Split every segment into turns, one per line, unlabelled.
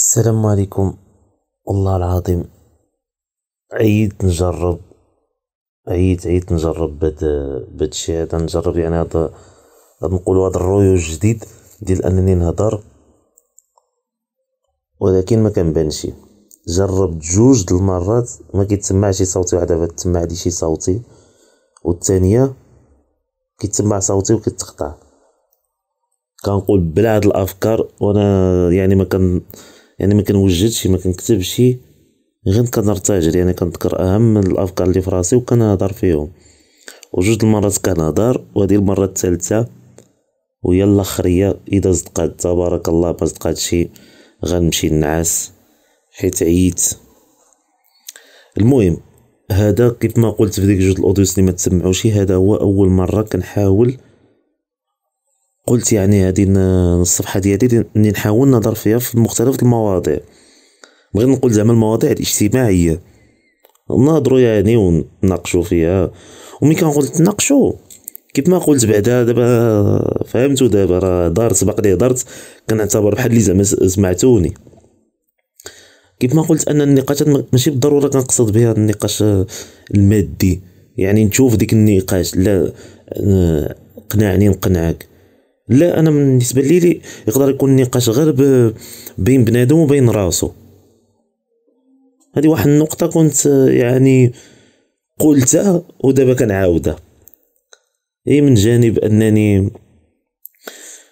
السلام عليكم والله العظيم عييت نجرب عييت عييت نجرب بهاد بهاد شيء هذا نجرب يعني هذا نقولوا هذا الرويو الجديد ديال انني نهضر ولكن ما كنبانش جربت جوج د المرات ما شي صوتي واحدة دابا تسمع لي شي صوتي والثانيه كيتسمع صوتي وكتقطع كنقول بلا هاد الافكار وانا يعني ما كان يعني ما كنوجدش ما كنكتبش غير كنرتجل يعني كنذكر اهم الافكار اللي في راسي وكنهضر فيهم وجوج المرات كنهضر وهذه المره الثالثه وهي الاخريه اذا صدقات تبارك الله ما صدقات شي غنمشي نعاس حيت عييت المهم هذا كيف ما قلت في ديك جوج الاوديوس اللي ما تسمعوش هذا هو اول مره كنحاول قلت يعني هذه الصفحه ديالي اني نحاول نهضر فيها في مختلف المواضيع بغيت نقول زعما المواضيع الاجتماعيه نهضروا يعني ونناقشوا فيها كان كنقول تناقشوا كيف ما قلت بعدا دابا فهمتوا دابا راه دارت سبق لي دارت كنعتبر بحال اللي زعما سمعتوني كيف ما قلت ان النقاشات ماشي بالضروره كنقصد بها النقاش المادي يعني نشوف ديك النقاش لا اقنعني نقنعك لا انا بالنسبه لي يقدر يكون النقاش غير بين بنادم وبين راسو هذه واحد النقطه كنت يعني قلتها ودابا كنعاودها اي من جانب انني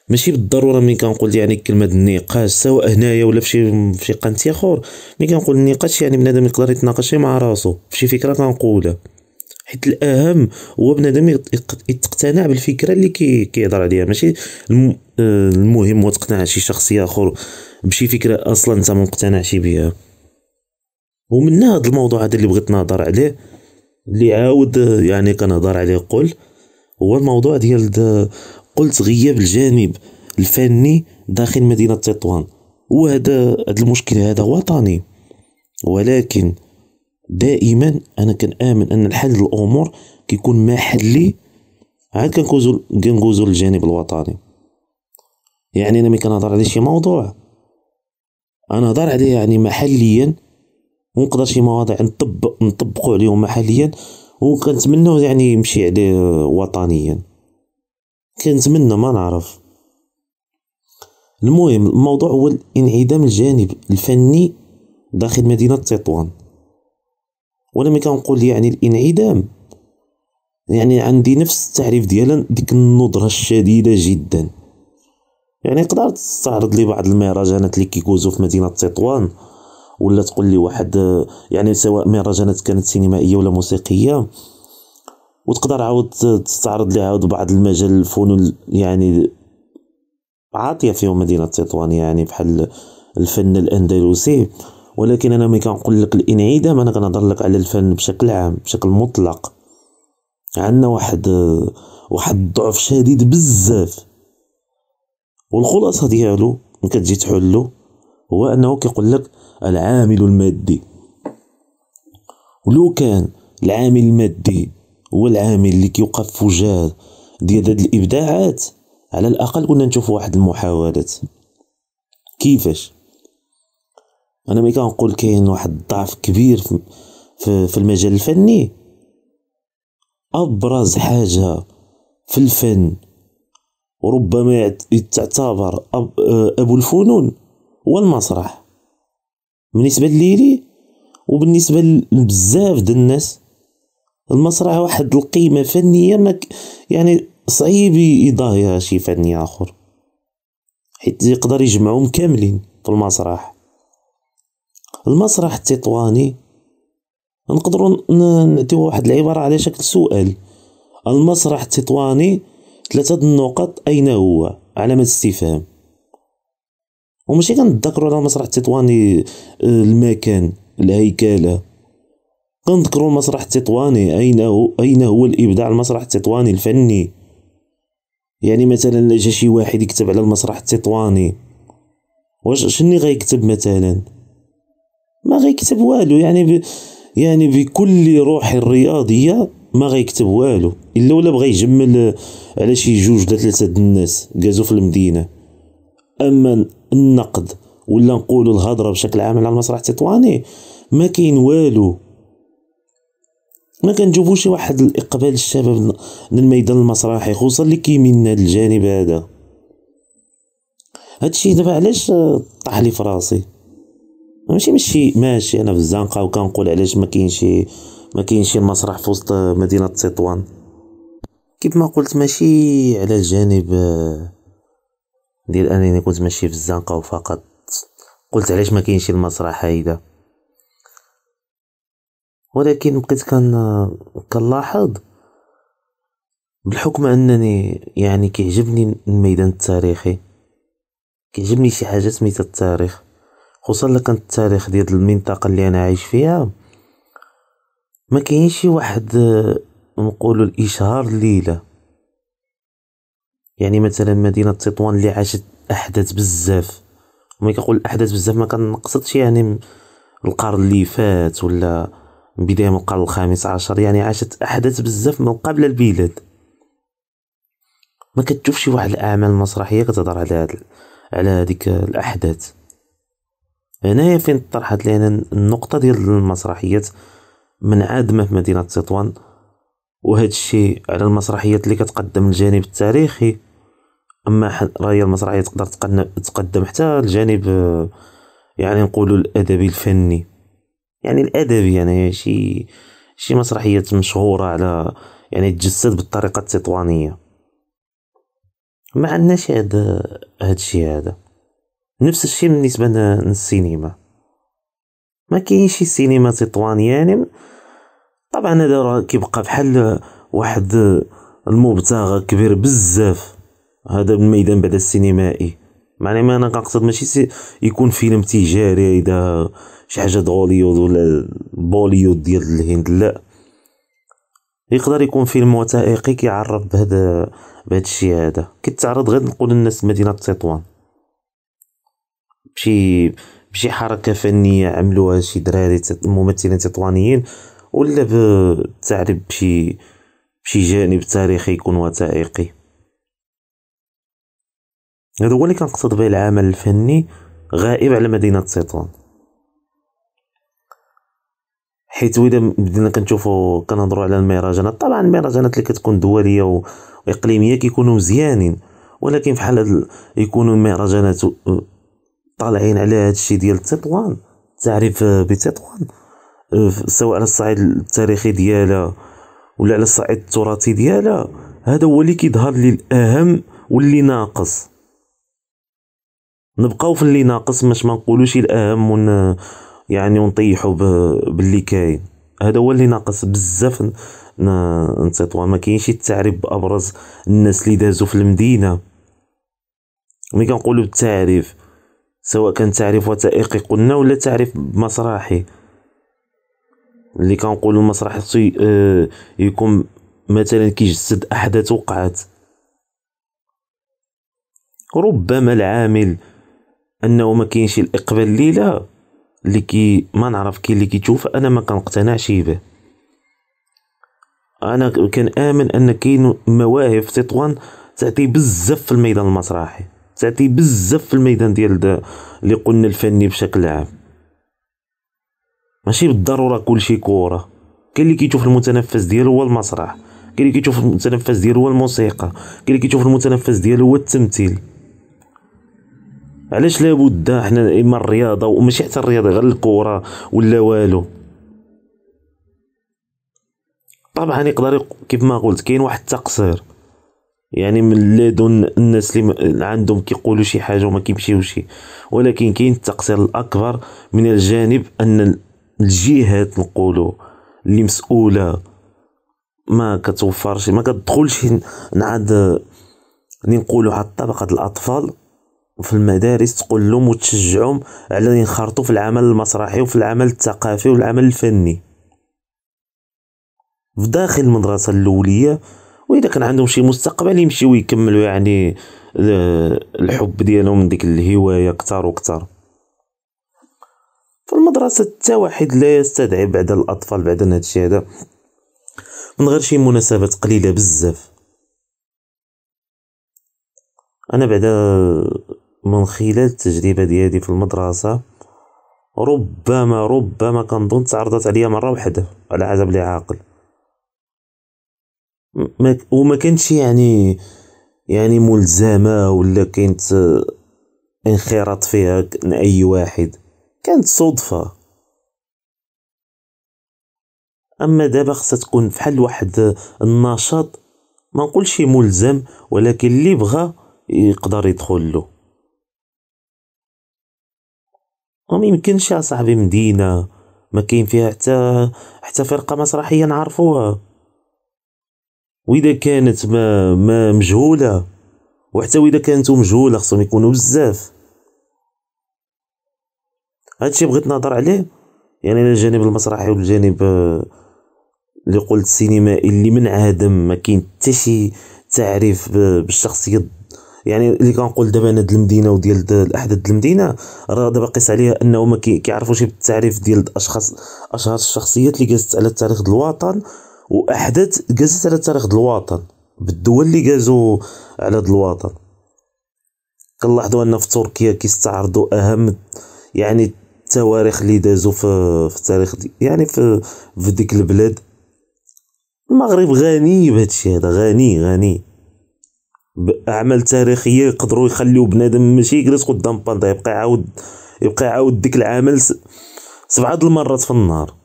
ماشي بالضروره ملي كنقول يعني كلمه النقاش سواء هنايا ولا فشي شي قنت اخر ملي كنقول النقاش يعني بنادم يقدر يتناقش مع راسو فشي فكره كنقولها حيت الاهم هو بنادم يقتنع بالفكره اللي كي كيهضر عليها ماشي آه، المهم هو تقتنع شي شخصيه اخر بشي فكره اصلا انت ما مقتنعش بها ومن هذا الموضوع هذا اللي بغيت نهضر عليه اللي عاود آه، يعني كنهضر عليه قل هو الموضوع ديال قلت غياب الجانب الفني داخل مدينه تطوان وهذا هذا المشكل هذا وطني ولكن دائما انا كنامن ان الحل الامور كيكون محلي عاد كنكوزو كنكوزو للجانب الوطني يعني انا ملي كنهضر على شي موضوع انا هضر عليه يعني محليا ونقدر شي مواضيع نطبق نطبقو عليهم محليا وكنتمنوا يعني يمشي عليه وطنيا كنتمنى ما نعرف المهم الموضوع هو انعدام الجانب الفني داخل مدينه تطوان وانا ما كنقول يعني الانعدام يعني عندي نفس التعريف ديال ديك النضره الشديده جدا يعني قدرت تستعرض لي بعض المهرجانات اللي كيكوزو في مدينه تطوان ولا تقول لي واحد يعني سواء مهرجانات كانت سينمائيه ولا موسيقيه وتقدر عاود تستعرض لي عاود بعض المجال الفنون يعني عاطيه فيهم مدينه تطوان يعني بحال الفن الاندلسي ولكن انا ملي كنقول لك الانعدام انا كنهضر لك على الفن بشكل عام بشكل مطلق عندنا واحد واحد الضعف شديد بزاف والخلاصه ديالو ملي كتجي تحلو هو انه كيقول لك العامل المادي ولو كان العامل المادي هو العامل اللي كيوقف فجاه ديال هاد الابداعات على الاقل كنا نشوف واحد المحاولات كيفاش انا ملي كنقول كاين واحد الضعف كبير في, في المجال الفني ابرز حاجه في الفن وربما تعتبر ابو الفنون هو المسرح بالنسبه ليلي وبالنسبه لبزاف د الناس المسرح واحد القيمه فنيه ما يعني صعيب يضاهيها شي فني اخر حيت يقدر يجمعهم كاملين في المسرح المسرح التطواني نقدروا نعطيو واحد العبارة على شكل سؤال المسرح التطواني ثلاثة النقط أين هو علامة استفهام وماشي كنتذكروا على المسرح التطواني آه، المكان الهيكلة كنذكروا المسرح التطواني أين هو أين هو الإبداع المسرح التطواني الفني يعني مثلا جا شي واحد يكتب على المسرح التطواني واش شني غيكتب مثلا ما غيكتب والو يعني ب... يعني بكل روح الرياضيه ما غيكتب والو الا ولا بغى يجمل على شي جوج ولا ثلاثه الناس كازو في المدينه اما النقد ولا نقولوا الهضره بشكل عام على المسرح التطواني ما كاين والو ما كنجيبوش واحد الاقبال الشباب للميدان المسرحي خصوصا اللي هذا الجانب هذا هادشي دابا علاش طاح لي في راسي ماشي ماشي ماشي انا في الزنقه وكنقول علاش ما كاينش ما كاينش مسرح في وسط مدينه تطوان كيف ما قلت ماشي على الجانب آه، ديال انني كنت ماشي في الزنقه وفقط قلت علاش ما كاينش المسرح هيدا ولكن بقيت كان كنلاحظ بالحكم انني يعني كيعجبني الميدان التاريخي كيعجبني شي حاجه سميتها التاريخ خصوصا الا كان التاريخ ديال المنطقه اللي انا عايش فيها ما كاينش شي واحد آه، نقولوا الاشهار الليله يعني مثلا مدينه تطوان اللي عاشت احداث بزاف ملي كنقول احداث بزاف ما كنقصدش يعني القرن اللي فات ولا بدايه من القرن الخامس عشر يعني عاشت احداث بزاف من قبل البلاد ما كتشوفش واحد الاعمال المسرحيه كتهضر على هاد على هذيك الاحداث هنايا فين طرحت لينا النقطة ديال المسرحيات منعدمة في مدينة تطوان وهذا الشيء على المسرحيات اللي كتقدم الجانب التاريخي اما راهي المسرحيه تقدر تقدم حتى الجانب آه، يعني نقولوا الادبي الفني يعني الادبي يعني شي شي مسرحيات مشهوره على يعني تجسد بالطريقه التطوانيه ما عندناش هذا هذا الشيء هذا نفس الشيء بالنسبه للسينما ما كاينش سينما تطواني يعني طبعا هذا راه كيبقى بحال واحد المبتغى كبير بزاف هذا الميدان بعد السينمائي معني ما انا كنقصد ماشي يكون فيلم تجاري اذا شي حاجه دغوليود ولا بوليود ديال الهند لا يقدر يكون فيلم وثائقي كيعرف بهذا بهذا الشيء هذا كيتعرض غير نقول الناس مدينه تطوان بشي بشي حركه فنيه عملوها شي دراري ممثلين تطوانيين ولا بتعرب بشي بشي جانب تاريخي يكون وثائقي هذا هو اللي كنقصد به العمل الفني غائب على مدينه تطوان حيت ويدا بدينا كنشوفو كنهضرو على المهرجانات طبعا المهرجانات اللي كتكون دوليه واقليميه كيكونوا مزيانين ولكن حال يكونوا المهرجانات طالعين على هادشي ديال تطوان التعريف آه، بتطوان آه، سواء على الصعيد التاريخي ديالها ولا على الصعيد التراثي ديالها هذا هو اللي كيظهر لي الاهم واللي ناقص نبقاو في اللي ناقص باش ما نقولوش إيه الاهم ون يعني ونطيحوا باللي كاين هذا هو اللي ناقص بزاف نتطوان ما كاينش التعريف بابرز الناس اللي دازوا في المدينه ملي كنقولوا التعريف سواء كان تعريف وثائقي قلنا ولا تعريف مسرحي اللي كنقول المسرح اه يكون مثلا كيجسد احداث وقعت ربما العامل انه ما كاينش الاقبال ليه لا اللي كي ما نعرف كي اللي كيتشوف انا ما كنقتنعش به انا امن ان كاين مواهب في تطوان تعطي بزاف في الميدان المسرحي تعطي بزاف في الميدان ديال اللي قلنا الفني بشكل عام ماشي بالضروره كلشي كوره كاين اللي كيشوف المتنفس ديالو هو المسرح كاين اللي كيشوف المتنفس ديالو هو الموسيقى كاين اللي كيشوف المتنفس ديالو هو التمثيل علاش لابد حنا اما الرياضه وماشي حتى الرياضه غير الكوره ولا والو طبعا يقدر كيف ما قلت كاين واحد التقصير يعني من لدن الناس اللي عندهم كيقولوا شي حاجه وما كيمشيوش ولكن كاين التقصير الاكبر من الجانب ان الجهات نقولوا اللي مسؤوله ما كتوفرش ما كتدخلش نعاد نقولوا على طبقه الاطفال في المدارس تقول لهم وتشجعهم على ينخرطوا في العمل المسرحي وفي العمل الثقافي والعمل الفني في داخل المدرسه الاوليه واذا كان عندهم شي مستقبل يمشيو يكملوا يعني آه، الحب ديالهم ديك الهوايه كثر في فالمدرسه حتى واحد لا يستدعي بعد الاطفال بعد هادشي الشيء هذا من غير شي مناسبات قليله بزاف انا بعد آه، من خلال التجربه ديالي في المدرسه ربما ربما كنظن تعرضت عليا مره وحده على حسب لي عاقل وما كانتش يعني يعني ملزمه ولا كانت آه، انخراط فيها اي واحد كانت صدفه اما دابا خصها تكون فحال واحد آه، النشاط ما نقولش ملزم ولكن اللي بغى يقدر يدخل له وما يمكنش يا صاحبي مدينه ما كاين فيها حتى حتى فرقه مسرحيه نعرفوها واذا كانت ما, ما مجهوله وحتى واذا كانت مجهوله خصهم يكونوا بزاف هادشي بغيت نهضر عليه يعني انا الجانب المسرحي والجانب آه، اللي قلت السينمائي اللي عدم ما كاين حتى شي تعريف بالشخصيه يعني اللي كنقول دابا انا د المدينه وديال الاحداث د المدينه راه دابا قيس عليها انه ما كيعرفوش بالتعريف ديال الاشخاص اشهر الشخصيات اللي جازت على التاريخ د الوطن واحداث جازت على تاريخ الوطن بالدول اللي جازوا على الوطن كنلاحظوا ان في تركيا كيستعرضوا اهم يعني التواريخ اللي دازوا في في التاريخ يعني في في ديك البلاد المغرب غني بهادشي هذا غني غني باعمال تاريخيه يقدروا يخليو بنادم ماشي يجلس قدام باندا يبقى يعاود يبقى يعاود ديك العمل سبعه د المرات في النهار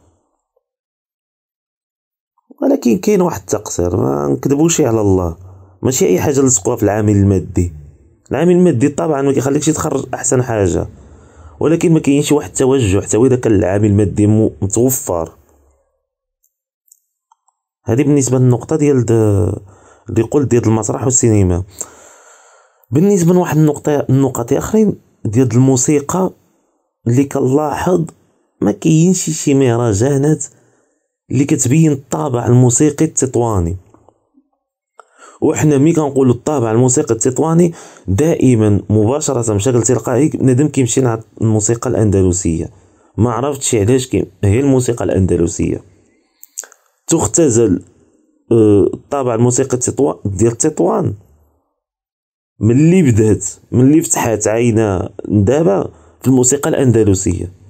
ولكن كاين واحد التقصير ما نكذبوش على الله ماشي اي حاجه نلصقوها في العامل المادي العامل المادي طبعا ما كيخليكش تخرج احسن حاجه ولكن ما كاينش واحد التوجه حتى واذا كان العامل المادي متوفر هذه بالنسبه للنقطه ديال اللي قلت ديال المسرح والسينما بالنسبه لواحد النقطه النقط اخرين ديال الموسيقى اللي كنلاحظ ما كاينش شي مهرجانات اللي كتبين الطابع الموسيقي التطواني وحنا ملي كنقولوا الطابع الموسيقي التطواني دائما مباشره بشكل تلقائي ندم كيمشي مع الموسيقى الاندلسيه ما عرفتش علاش هي الموسيقى الاندلسيه تختزل آه، الطابع الموسيقي التطوان ديال التطوان ملي بدات ملي فتحات عينا دابا في الموسيقى الاندلسيه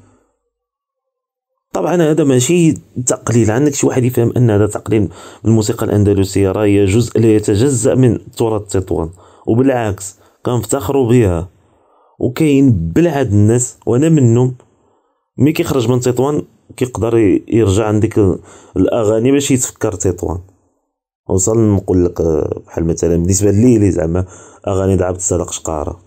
طبعا هذا ماشي تقليل عندك شي واحد يفهم ان هذا تقليل الموسيقى الاندلسيه راه هي جزء لا يتجزا من تراث تطوان وبالعكس كنفتخروا بها وكاين بلعد الناس وانا منهم ملي كيخرج من تطوان كيقدر يرجع عندك الاغاني باش يتفكر تطوان وصل نقول لك بحال مثلا بالنسبه لي زعما اغاني عبد الصادق شقاره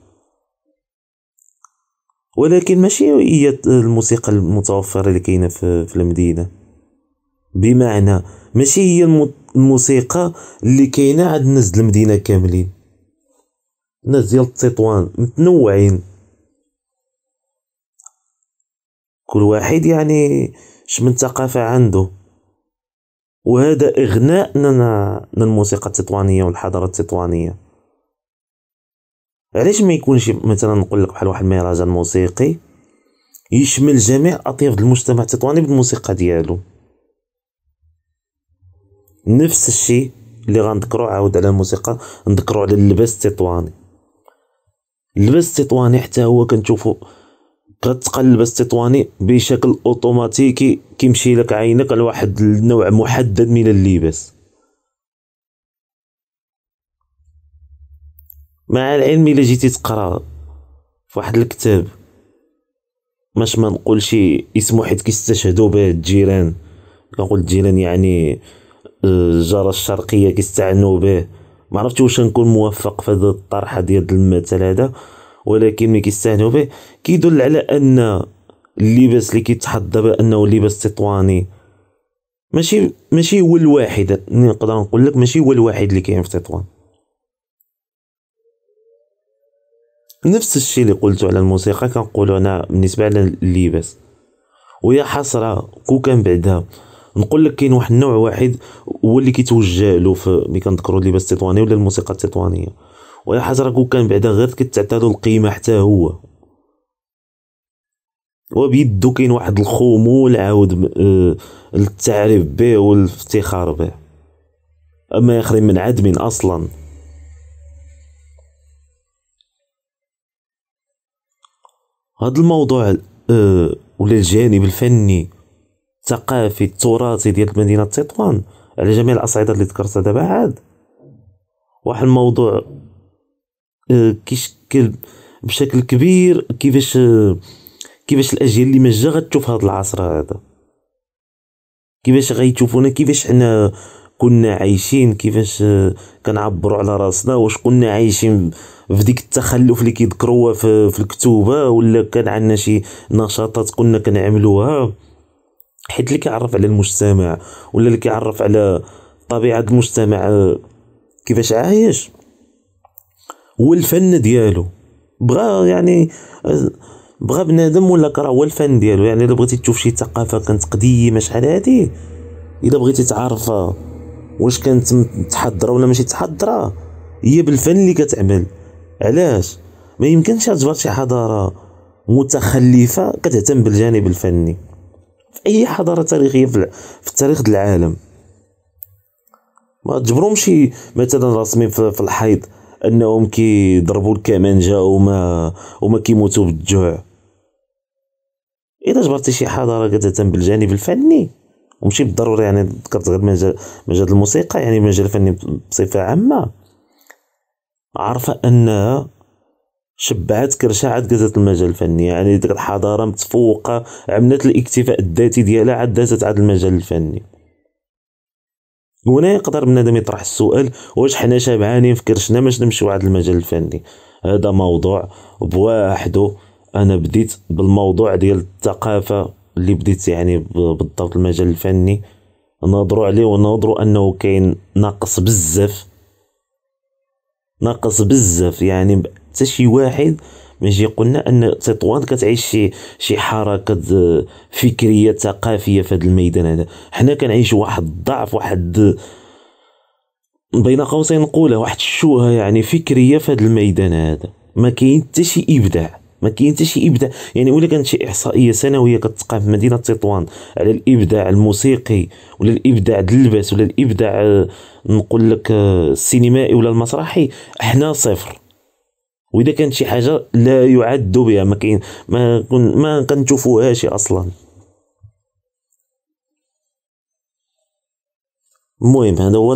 ولكن ماشي هي الموسيقى المتوفرة اللي كاينة في, في المدينة بمعنى ماشي هي الموسيقى اللي كاينة عند الناس د المدينة كاملين الناس ديال التطوان متنوعين كل واحد يعني اش من ثقافة عنده وهذا إغناءنا للموسيقى التطوانية والحضارة التطوانية علاش ما يكونش مثلا نقول لك بحال واحد المهرجان موسيقي يشمل جميع اطياف المجتمع التطواني بالموسيقى ديالو نفس الشيء اللي غنذكروا عاود على الموسيقى نذكروا على اللباس التطواني اللباس التطواني حتى هو كنشوفو كتقلب اللباس التطواني بشكل اوتوماتيكي كيمشي لك عينك على واحد النوع محدد من اللباس مع العلم الا جيتي تقرا في واحد الكتاب باش ما شي اسمو حيت كيستشهدوا به الجيران كنقول الجيران يعني الجاره الشرقيه كيستعنوا به ما عرفتش واش نكون موفق في هذا الطرحه ديال المثل هذا ولكن ملي كيستهنوا به كيدل على ان اللباس اللي كيتحضى بانه لباس تطواني ماشي ماشي هو الواحد نقدر نقول لك ماشي هو الواحد اللي كاين في تطوان نفس الشيء اللي قلته على الموسيقى كنقولو انا بالنسبه لللباس ويا حسره كو كان بعدها نقول لك كاين واحد النوع واحد هو اللي كيتوجه له في ملي كنذكروا اللباس التطواني ولا الموسيقى التطوانيه ويا حسره كو كان بعدا غير كتعتادوا القيمه حتى هو وبيدو كاين واحد الخمول عاود التعريف آه، به والافتخار به اما يخرج من عدم اصلا هذا الموضوع أه ولا الجانب الفني الثقافي التراثي ديال مدينه تطوان على جميع الاصعده اللي ذكرتها دابا عاد واحد الموضوع أه كيشكل بشكل كبير كيفاش أه كيفاش الاجيال اللي ما جا غتشوف هذا العصر هذا كيفاش غيتشوفونا كيفاش حنا كنا عايشين كيفاش آه، كنعبروا على راسنا واش كنا عايشين في ديك التخلف اللي كيذكروها في, في الكتوبه ولا كان عندنا شي نشاطات كنا كنعملوها حيت اللي كيعرف على المجتمع ولا اللي كيعرف على طبيعه المجتمع آه، كيفاش عايش هو الفن ديالو بغا يعني آه، بغا بنادم ولا كره هو الفن ديالو يعني الا بغيتي تشوف شي ثقافه كانت قديمه شحال هادي الا بغيتي تعرفها واش كانت متحضره ولا ماشي تحضره هي بالفن اللي كتعمل علاش ما يمكنش تجبر شي حضاره متخلفه كتهتم بالجانب الفني في اي حضاره تاريخيه في التاريخ ديال العالم ما تجبرهمش مثلا راسمين في الحيض انهم كيضربوا الكمانجه وما وما كيموتوا بالجوع اذا جبرتي شي حضاره كتهتم بالجانب الفني وماشي بالضروري يعني ذكرت غير مجال مجال الموسيقى يعني مجال الفني بصفه عامه عارفه انها شبعت كرشعت قزت المجال الفني يعني ديك الحضاره متفوقه عملت الاكتفاء الذاتي ديالها عاد دازت عاد المجال الفني هنا يقدر بنادم يطرح السؤال واش حنا شبعانين في كرشنا باش نمشيو عاد المجال الفني هذا موضوع بواحدو انا بديت بالموضوع ديال الثقافه اللي بديت يعني بالضبط المجال الفني نهضروا عليه ونهضروا انه كاين ناقص بزاف ناقص بزاف يعني حتى شي واحد ماشي يقولنا ان تطوان كتعيش شي شي حركه فكريه ثقافيه في هذا الميدان هذا حنا كنعيش واحد الضعف واحد بين قوسين نقولها واحد الشوهه يعني فكريه في هذا الميدان هذا ما كاين حتى شي ابداع ما كاين حتى شي ابداع يعني ولا كانت شي احصائيه سنويه كتقام في مدينه تطوان على الابداع الموسيقي ولا الابداع د اللباس ولا الابداع آه، نقول لك آه، السينمائي ولا المسرحي احنا صفر واذا كانت شي حاجه لا يعد بها ما كاين ما كن ما كنشوفوهاش اصلا المهم هذا هو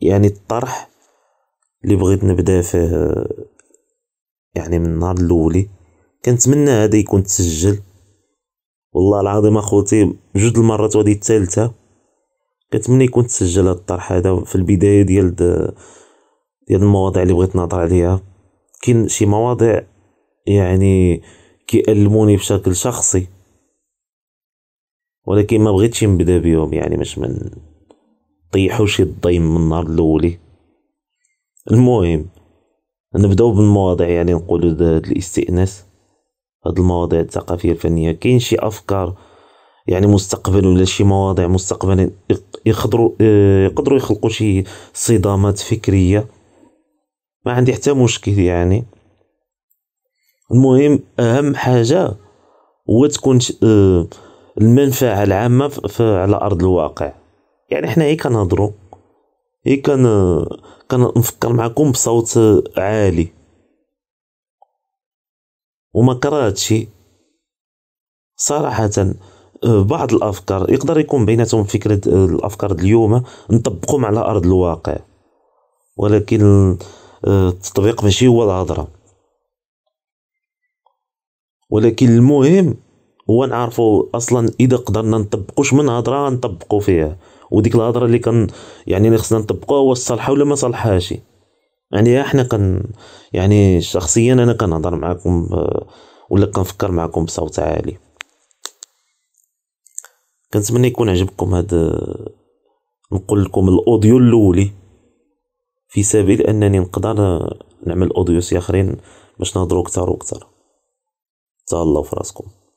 يعني الطرح اللي بغيت نبدا فيه يعني من النهار الاولي كنتمنى هذا يكون تسجل والله العظيم اخوتي جوج المرات وهذه الثالثه كنتمنى يكون تسجل هذا الطرح هذا في البدايه ديال ديال المواضيع اللي بغيت نهضر عليها كاين شي مواضيع يعني كيألموني بشكل شخصي ولكن ما بغيتش نبدا بيهم يعني باش ما نطيحوش الضيم من النهار الاولي المهم نبداو بالمواضيع يعني نقولوا الاستئناس هاد المواضيع الثقافيه الفنيه كاين شي افكار يعني مستقبل ولا شي مواضيع مستقبلا يقدروا آه، يقدروا يخلقوا شي صدامات فكريه ما عندي حتى مشكل يعني المهم اهم حاجه هو تكون آه، المنفعه العامه على ارض الواقع يعني حنا هي كنهضروا هي كان كنفكر معكم بصوت عالي وما كرهتشي صراحة آه، بعض الافكار يقدر يكون بيناتهم فكره آه، الافكار اليوم نطبقهم على ارض الواقع ولكن آه، التطبيق ماشي هو الهضره ولكن المهم هو نعرفو اصلا اذا قدرنا نطبقوش من هضره نطبقو فيها وديك الهضره اللي كان يعني اللي خصنا نطبقوها واش صالحه ولا ما صالحهاش يعني احنا كان يعني شخصيا انا كنهضر معاكم آه، ولا كنفكر معاكم بصوت عالي كنتمنى يكون عجبكم هذا آه، نقول لكم الاوديو الاولي في سبيل انني نقدر آه، نعمل اوديوس اخرين باش نهضروا اكثر واكثر تهلاو فراسكم